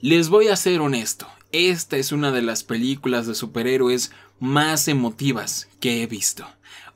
Les voy a ser honesto, esta es una de las películas de superhéroes más emotivas que he visto.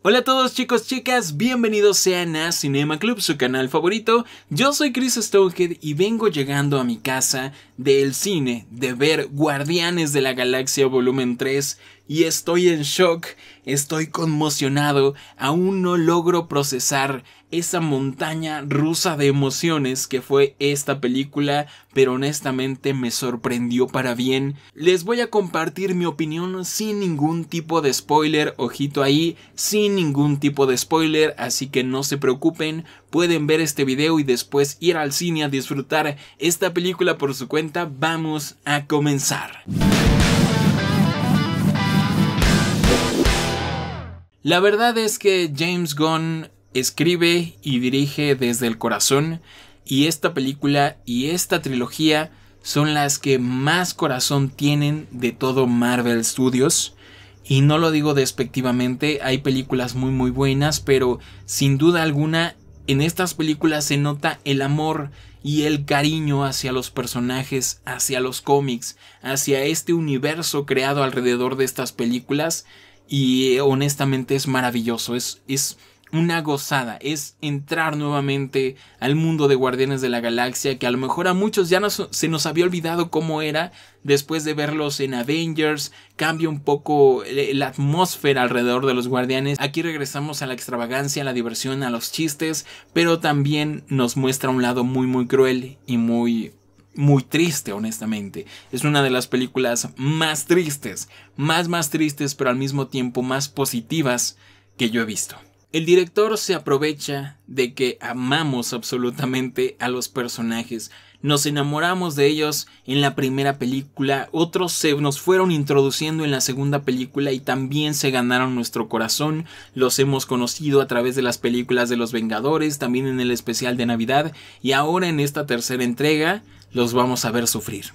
Hola a todos chicos, chicas, bienvenidos sean a Cinema Club, su canal favorito. Yo soy Chris Stonehead y vengo llegando a mi casa del cine de ver Guardianes de la Galaxia Volumen 3 y estoy en shock, estoy conmocionado, aún no logro procesar esa montaña rusa de emociones que fue esta película, pero honestamente me sorprendió para bien. Les voy a compartir mi opinión sin ningún tipo de spoiler, ojito ahí, sin ningún tipo de spoiler, así que no se preocupen, pueden ver este video y después ir al cine a disfrutar esta película por su cuenta. Vamos a comenzar. La verdad es que James Gunn escribe y dirige desde el corazón y esta película y esta trilogía son las que más corazón tienen de todo Marvel Studios. Y no lo digo despectivamente, hay películas muy muy buenas, pero sin duda alguna en estas películas se nota el amor y el cariño hacia los personajes, hacia los cómics, hacia este universo creado alrededor de estas películas y honestamente es maravilloso, es, es una gozada, es entrar nuevamente al mundo de Guardianes de la Galaxia, que a lo mejor a muchos ya no se nos había olvidado cómo era después de verlos en Avengers, cambia un poco eh, la atmósfera alrededor de los Guardianes, aquí regresamos a la extravagancia, a la diversión, a los chistes, pero también nos muestra un lado muy muy cruel y muy muy triste, honestamente. Es una de las películas más tristes, más más tristes, pero al mismo tiempo más positivas que yo he visto. El director se aprovecha de que amamos absolutamente a los personajes nos enamoramos de ellos en la primera película, otros se nos fueron introduciendo en la segunda película y también se ganaron nuestro corazón, los hemos conocido a través de las películas de los Vengadores, también en el especial de Navidad y ahora en esta tercera entrega los vamos a ver sufrir.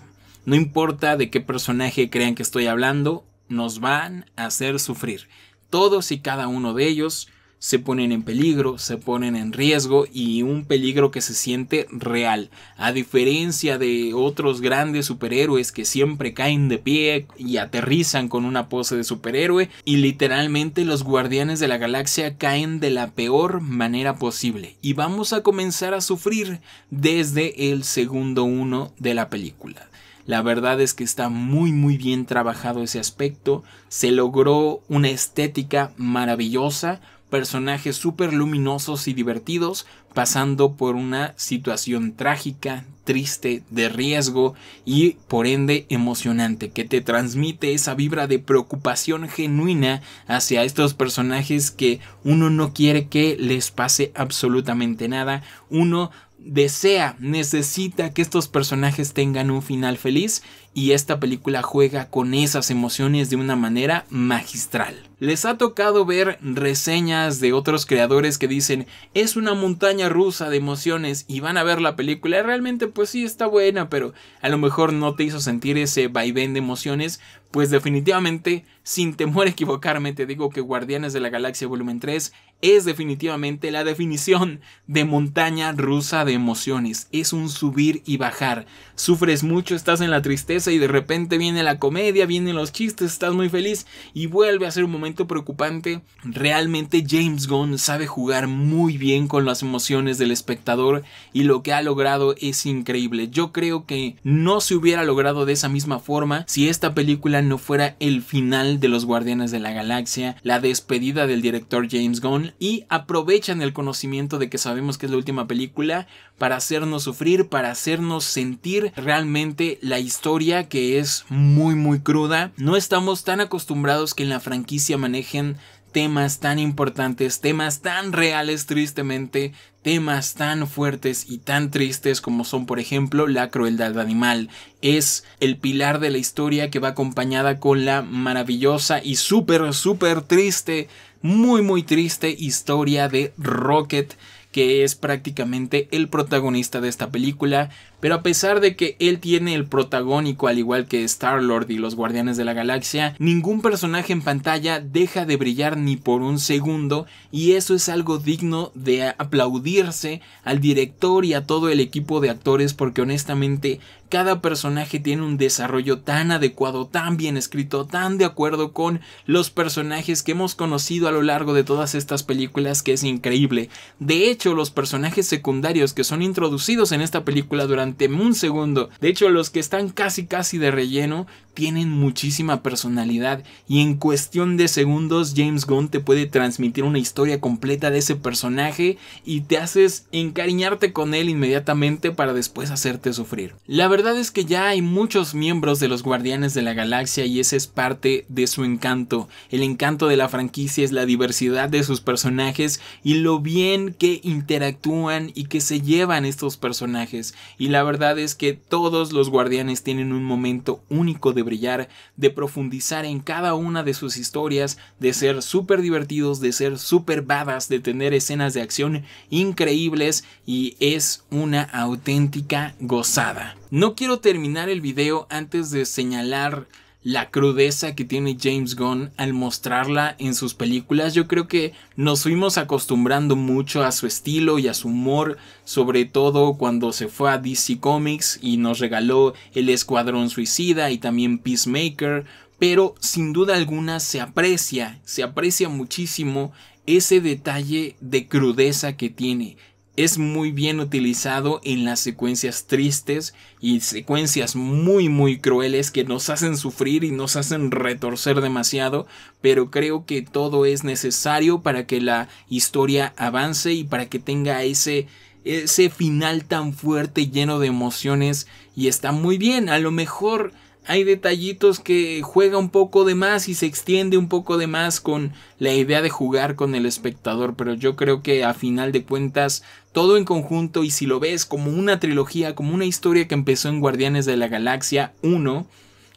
No importa de qué personaje crean que estoy hablando, nos van a hacer sufrir. Todos y cada uno de ellos se ponen en peligro, se ponen en riesgo y un peligro que se siente real, a diferencia de otros grandes superhéroes que siempre caen de pie y aterrizan con una pose de superhéroe y literalmente los guardianes de la galaxia caen de la peor manera posible y vamos a comenzar a sufrir desde el segundo uno de la película. La verdad es que está muy muy bien trabajado ese aspecto, se logró una estética maravillosa, personajes súper luminosos y divertidos pasando por una situación trágica, triste, de riesgo y por ende emocionante, que te transmite esa vibra de preocupación genuina hacia estos personajes que uno no quiere que les pase absolutamente nada, uno desea, necesita que estos personajes tengan un final feliz y esta película juega con esas emociones de una manera magistral. Les ha tocado ver reseñas de otros creadores que dicen es una montaña rusa de emociones y van a ver la película. Realmente pues sí está buena, pero a lo mejor no te hizo sentir ese vaivén de emociones. Pues definitivamente, sin temor a equivocarme, te digo que Guardianes de la Galaxia Volumen 3 es definitivamente la definición de montaña rusa de emociones. Es un subir y bajar. Sufres mucho, estás en la tristeza y de repente viene la comedia, vienen los chistes, estás muy feliz y vuelve a ser un momento preocupante. Realmente James Gunn sabe jugar muy bien con las emociones del espectador y lo que ha logrado es increíble. Yo creo que no se hubiera logrado de esa misma forma si esta película no fuera el final de los Guardianes de la Galaxia, la despedida del director James Gunn y aprovechan el conocimiento de que sabemos que es la última película para hacernos sufrir, para hacernos sentir realmente la historia que es muy muy cruda. No estamos tan acostumbrados que en la franquicia manejen temas tan importantes, temas tan reales tristemente, temas tan fuertes y tan tristes como son por ejemplo la crueldad animal. Es el pilar de la historia que va acompañada con la maravillosa y súper, súper triste, muy, muy triste historia de Rocket que es prácticamente el protagonista de esta película, pero a pesar de que él tiene el protagónico al igual que Star-Lord y los Guardianes de la Galaxia, ningún personaje en pantalla deja de brillar ni por un segundo y eso es algo digno de aplaudirse al director y a todo el equipo de actores porque honestamente cada personaje tiene un desarrollo tan adecuado, tan bien escrito, tan de acuerdo con los personajes que hemos conocido a lo largo de todas estas películas que es increíble. De hecho, los personajes secundarios que son introducidos en esta película durante un segundo, de hecho los que están casi casi de relleno, tienen muchísima personalidad y en cuestión de segundos James Gunn te puede transmitir una historia completa de ese personaje y te haces encariñarte con él inmediatamente para después hacerte sufrir. La la verdad es que ya hay muchos miembros de los Guardianes de la Galaxia y ese es parte de su encanto. El encanto de la franquicia es la diversidad de sus personajes y lo bien que interactúan y que se llevan estos personajes. Y la verdad es que todos los Guardianes tienen un momento único de brillar, de profundizar en cada una de sus historias, de ser súper divertidos, de ser súper badas, de tener escenas de acción increíbles y es una auténtica gozada. No quiero terminar el video antes de señalar la crudeza que tiene James Gunn al mostrarla en sus películas. Yo creo que nos fuimos acostumbrando mucho a su estilo y a su humor, sobre todo cuando se fue a DC Comics y nos regaló El Escuadrón Suicida y también Peacemaker, pero sin duda alguna se aprecia, se aprecia muchísimo ese detalle de crudeza que tiene es muy bien utilizado en las secuencias tristes y secuencias muy muy crueles que nos hacen sufrir y nos hacen retorcer demasiado, pero creo que todo es necesario para que la historia avance y para que tenga ese ese final tan fuerte lleno de emociones y está muy bien, a lo mejor hay detallitos que juega un poco de más y se extiende un poco de más con la idea de jugar con el espectador, pero yo creo que a final de cuentas todo en conjunto y si lo ves como una trilogía, como una historia que empezó en Guardianes de la Galaxia 1,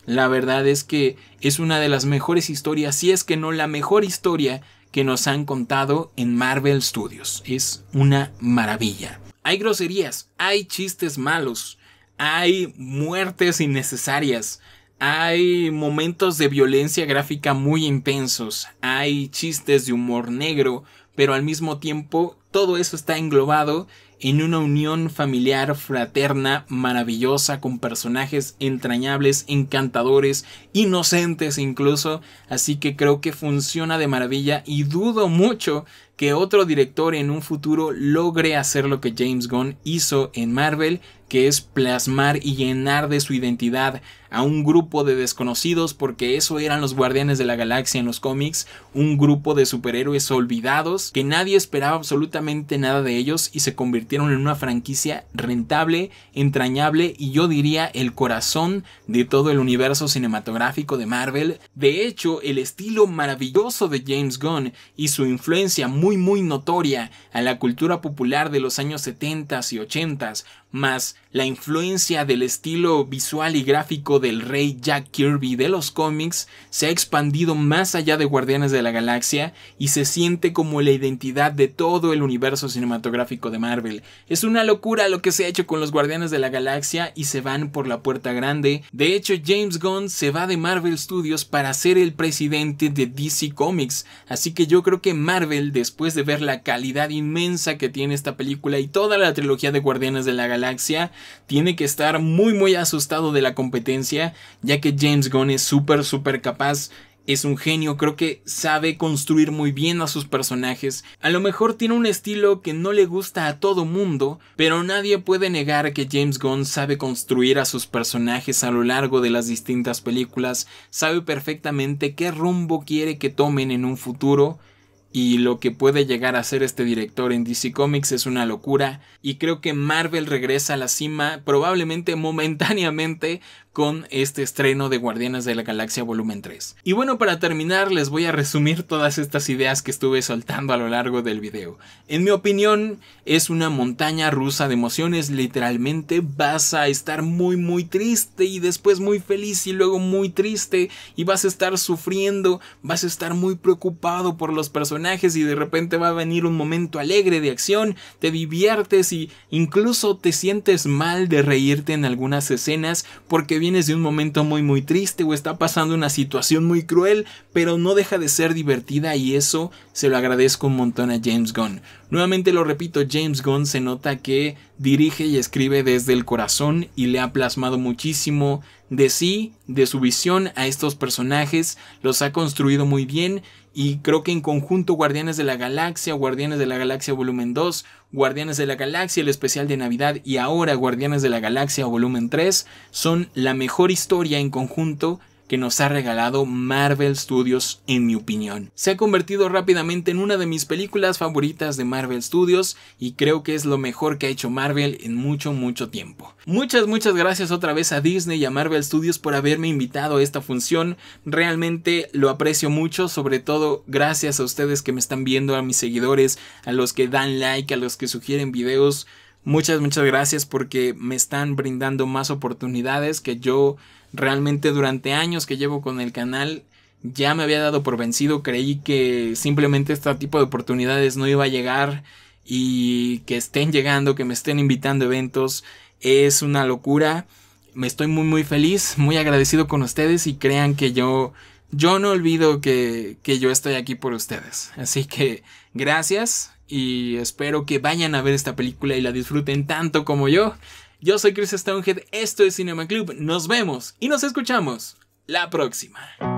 la verdad es que es una de las mejores historias, si es que no la mejor historia que nos han contado en Marvel Studios. Es una maravilla. Hay groserías, hay chistes malos, hay muertes innecesarias, hay momentos de violencia gráfica muy intensos, hay chistes de humor negro, pero al mismo tiempo todo eso está englobado en una unión familiar fraterna maravillosa con personajes entrañables, encantadores, inocentes incluso, así que creo que funciona de maravilla y dudo mucho que otro director en un futuro logre hacer lo que James Gunn hizo en Marvel, que es plasmar y llenar de su identidad a un grupo de desconocidos, porque eso eran los Guardianes de la Galaxia en los cómics, un grupo de superhéroes olvidados, que nadie esperaba absolutamente nada de ellos y se convirtieron en una franquicia rentable, entrañable y yo diría el corazón de todo el universo cinematográfico de Marvel. De hecho, el estilo maravilloso de James Gunn y su influencia muy muy notoria a la cultura popular de los años 70 y 80 más la influencia del estilo visual y gráfico del rey Jack Kirby de los cómics se ha expandido más allá de Guardianes de la Galaxia y se siente como la identidad de todo el universo cinematográfico de Marvel. Es una locura lo que se ha hecho con los Guardianes de la Galaxia y se van por la puerta grande. De hecho, James Gunn se va de Marvel Studios para ser el presidente de DC Comics, así que yo creo que Marvel, después de ver la calidad inmensa que tiene esta película y toda la trilogía de Guardianes de la Galaxia, galaxia tiene que estar muy muy asustado de la competencia, ya que James Gunn es súper súper capaz. Es un genio, creo que sabe construir muy bien a sus personajes. A lo mejor tiene un estilo que no le gusta a todo mundo, pero nadie puede negar que James Gunn sabe construir a sus personajes a lo largo de las distintas películas, sabe perfectamente qué rumbo quiere que tomen en un futuro y lo que puede llegar a ser este director en DC Comics es una locura y creo que Marvel regresa a la cima probablemente momentáneamente con este estreno de Guardianes de la Galaxia Volumen 3. Y bueno, para terminar les voy a resumir todas estas ideas que estuve soltando a lo largo del video. En mi opinión, es una montaña rusa de emociones, literalmente vas a estar muy muy triste y después muy feliz y luego muy triste y vas a estar sufriendo, vas a estar muy preocupado por los personajes y de repente va a venir un momento alegre de acción, te diviertes y incluso te sientes mal de reírte en algunas escenas porque vienes de un momento muy muy triste o está pasando una situación muy cruel, pero no deja de ser divertida y eso se lo agradezco un montón a James Gunn. Nuevamente lo repito, James Gunn se nota que dirige y escribe desde el corazón y le ha plasmado muchísimo de sí, de su visión a estos personajes, los ha construido muy bien y creo que en conjunto Guardianes de la Galaxia, Guardianes de la Galaxia Volumen 2, Guardianes de la Galaxia, el especial de Navidad y ahora Guardianes de la Galaxia Volumen 3 son la mejor historia en conjunto que nos ha regalado Marvel Studios, en mi opinión. Se ha convertido rápidamente en una de mis películas favoritas de Marvel Studios y creo que es lo mejor que ha hecho Marvel en mucho, mucho tiempo. Muchas, muchas gracias otra vez a Disney y a Marvel Studios por haberme invitado a esta función. Realmente lo aprecio mucho, sobre todo gracias a ustedes que me están viendo, a mis seguidores, a los que dan like, a los que sugieren videos. Muchas, muchas gracias porque me están brindando más oportunidades que yo Realmente durante años que llevo con el canal ya me había dado por vencido, creí que simplemente este tipo de oportunidades no iba a llegar y que estén llegando, que me estén invitando a eventos, es una locura. Me estoy muy muy feliz, muy agradecido con ustedes y crean que yo yo no olvido que, que yo estoy aquí por ustedes. Así que gracias y espero que vayan a ver esta película y la disfruten tanto como yo. Yo soy Chris Stonehead, esto es Cinema Club, nos vemos y nos escuchamos la próxima.